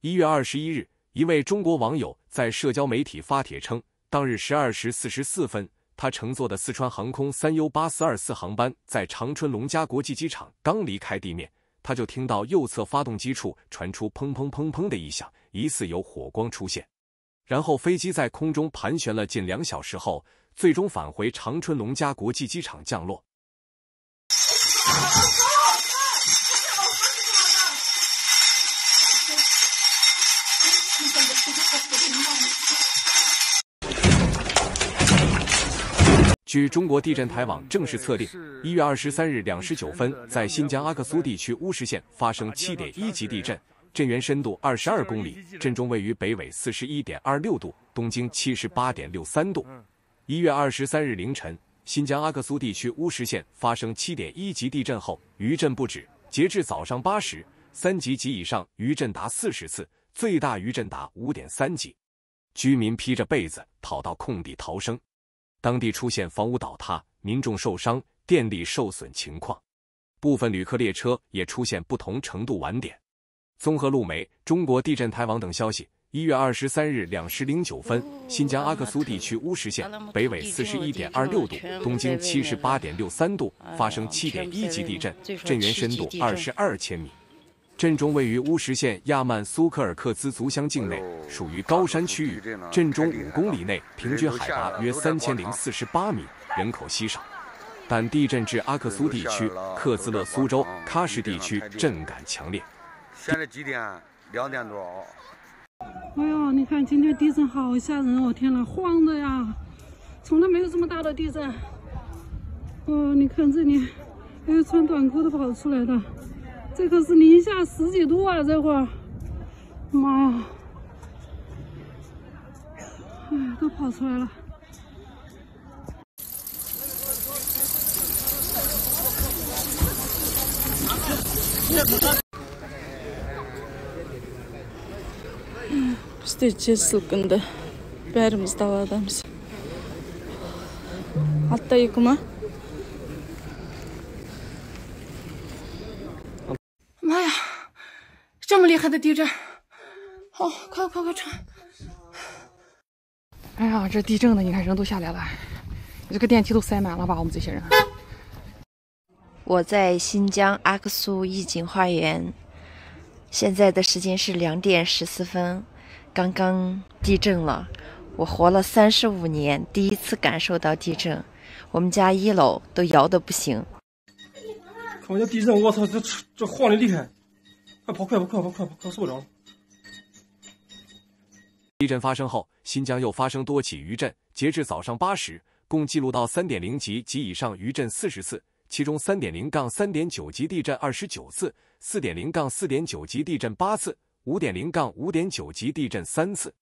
一月二十一日，一位中国网友在社交媒体发帖称，当日十二时四十四分，他乘坐的四川航空三 U 八四二四航班在长春龙嘉国际机场刚离开地面，他就听到右侧发动机处传出“砰砰砰砰”的异响，疑似有火光出现。然后飞机在空中盘旋了近两小时后，最终返回长春龙嘉国际机场降落。据中国地震台网正式测定，一月二十三日两时九分，在新疆阿克苏地区乌什县发生七点一级地震，震源深度二十二公里，震中位于北纬四十一点二六度，东经七十八点六三度。一月二十三日凌晨，新疆阿克苏地区乌什县发生七点一级地震后，余震不止。截至早上八时，三级及以上余震达四十次，最大余震达五点三级。居民披着被子跑到空地逃生。当地出现房屋倒塌、民众受伤、电力受损情况，部分旅客列车也出现不同程度晚点。综合路媒、中国地震台网等消息，一月二十三日两时零九分，新疆阿克苏地区乌什县北纬四十一点二六度、东经七十八点六三度发生七点一级地震，震源深度二十二千米。镇中位于乌什县亚曼苏克尔克孜族乡境内，属于高山区域。镇中五公里内平均海拔约三千零四十八米，人口稀少。但地震至阿克苏地区克孜勒苏州喀什地区震感强烈。现在几点？两点多哦。哎呦，你看今天地震好吓人哦！天哪，晃的呀！从来没有这么大的地震。哇，你看这里，还有穿短裤的跑出来的。这可是零下十几度啊！这会儿，妈呀！哎，都跑出来了。嗯，是这结速跟的，别么到了咱们。还带一个吗？这么厉害的地震！好，快快快穿！哎呀，这地震的，你看人都下来了，这个电梯都塞满了吧？我们这些人。我在新疆阿克苏逸景花园，现在的时间是两点十四分，刚刚地震了。我活了三十五年，第一次感受到地震，我们家一楼都摇的不行。我这地震，我操，这这晃的厉害。快跑快跑快跑快跑快！受不了了。地震发生后，新疆又发生多起余震。截至早上八时，共记录到3.0级及以上余震40次，其中3.0-3.9级地震29次，4.0-4.9级地震8次，5.0-5.9级地震3次。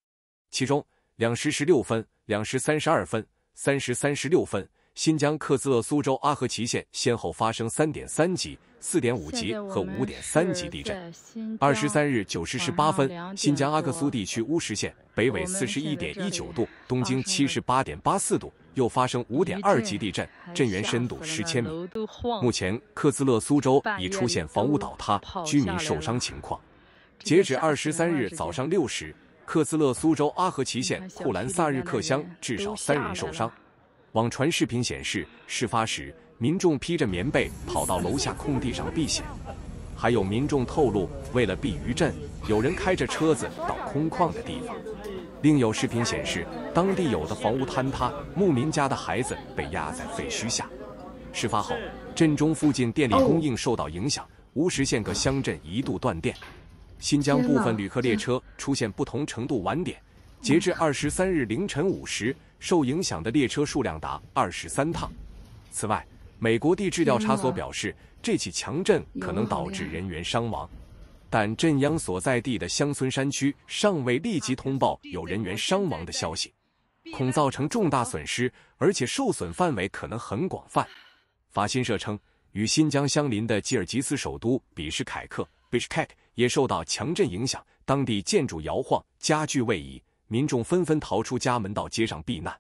其中，两时十六分、两时三十二分、三时三十六分。新疆克孜勒苏州阿合奇县先后发生三点三级、四点五级和五点三级地震。二十三日九时十八分，新疆阿克苏地区乌什县北纬四十一点一九度、东经七十八点八四度，又发生五点二级地震，震源深度十千米。目前，克孜勒苏州已出现房屋倒塌、居民受伤情况。截止二十三日早上六时，克孜勒苏州阿合奇县库兰萨日克乡至少三人受伤。网传视频显示，事发时民众披着棉被跑到楼下空地上避险，还有民众透露，为了避余震，有人开着车子到空旷的地方。另有视频显示，当地有的房屋坍塌，牧民家的孩子被压在废墟下。事发后，镇中附近电力供应受到影响，乌什县各乡镇一度断电，新疆部分旅客列车出现不同程度晚点。截至二十三日凌晨五时，受影响的列车数量达二十三趟。此外，美国地质调查所表示，这起强震可能导致人员伤亡，但震央所在地的乡村山区尚未立即通报有人员伤亡的消息，恐造成重大损失，而且受损范围可能很广泛。法新社称，与新疆相邻的吉尔吉斯首都比什凯克 （Bishkek） 也受到强震影响，当地建筑摇晃，家具位移。民众纷纷逃出家门到街上避难。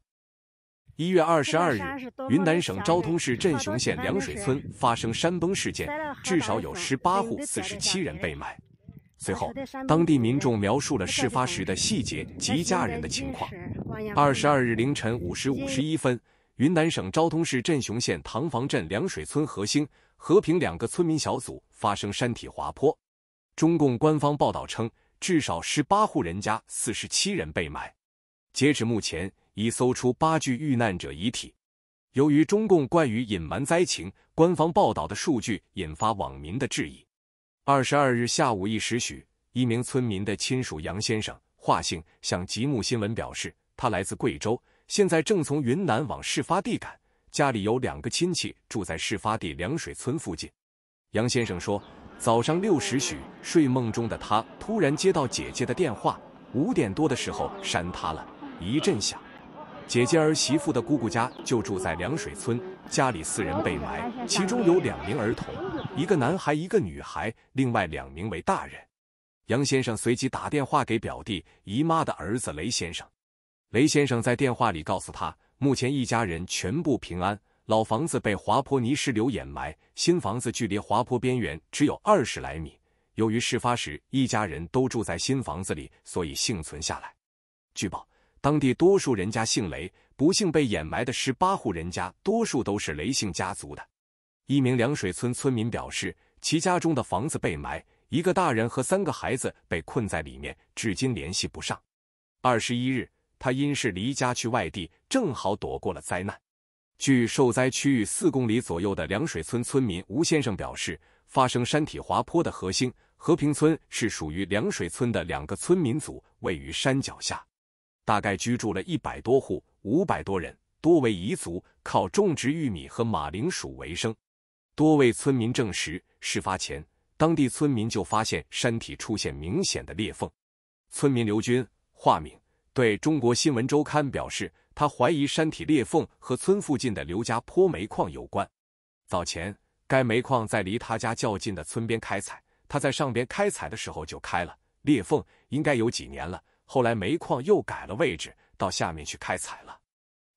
一月二十二日，云南省昭通市镇雄县凉水村发生山崩事件，至少有十八户四十七人被埋。随后，当地民众描述了事发时的细节及家人的情况。二十二日凌晨五时五十一分，云南省昭通市镇雄县塘房镇凉水村核兴、和平两个村民小组发生山体滑坡。中共官方报道称。至少十八户人家，四十七人被埋。截止目前，已搜出八具遇难者遗体。由于中共惯于隐瞒灾情，官方报道的数据引发网民的质疑。二十二日下午一时许，一名村民的亲属杨先生（化姓）向吉木新闻表示，他来自贵州，现在正从云南往事发地赶，家里有两个亲戚住在事发地凉水村附近。杨先生说。早上六时许，睡梦中的他突然接到姐姐的电话。五点多的时候，山塌了一阵响。姐姐儿媳妇的姑姑家就住在凉水村，家里四人被埋，其中有两名儿童，一个男孩，一个女孩，另外两名为大人。杨先生随即打电话给表弟、姨妈的儿子雷先生。雷先生在电话里告诉他，目前一家人全部平安。老房子被滑坡泥石流掩埋，新房子距离滑坡边缘只有二十来米。由于事发时一家人都住在新房子里，所以幸存下来。据报，当地多数人家姓雷，不幸被掩埋的十八户人家多数都是雷姓家族的。一名凉水村村民表示，其家中的房子被埋，一个大人和三个孩子被困在里面，至今联系不上。二十一日，他因事离家去外地，正好躲过了灾难。据受灾区域四公里左右的凉水村村民吴先生表示，发生山体滑坡的核心和平村是属于凉水村的两个村民组，位于山脚下，大概居住了一百多户，五百多人，多为彝族，靠种植玉米和马铃薯为生。多位村民证实，事发前当地村民就发现山体出现明显的裂缝。村民刘军（化名）对中国新闻周刊表示。他怀疑山体裂缝和村附近的刘家坡煤矿有关。早前，该煤矿在离他家较近的村边开采，他在上边开采的时候就开了裂缝，应该有几年了。后来煤矿又改了位置，到下面去开采了。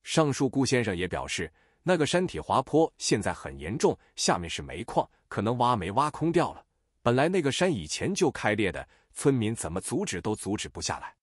上述顾先生也表示，那个山体滑坡现在很严重，下面是煤矿，可能挖煤挖空掉了。本来那个山以前就开裂的，村民怎么阻止都阻止不下来。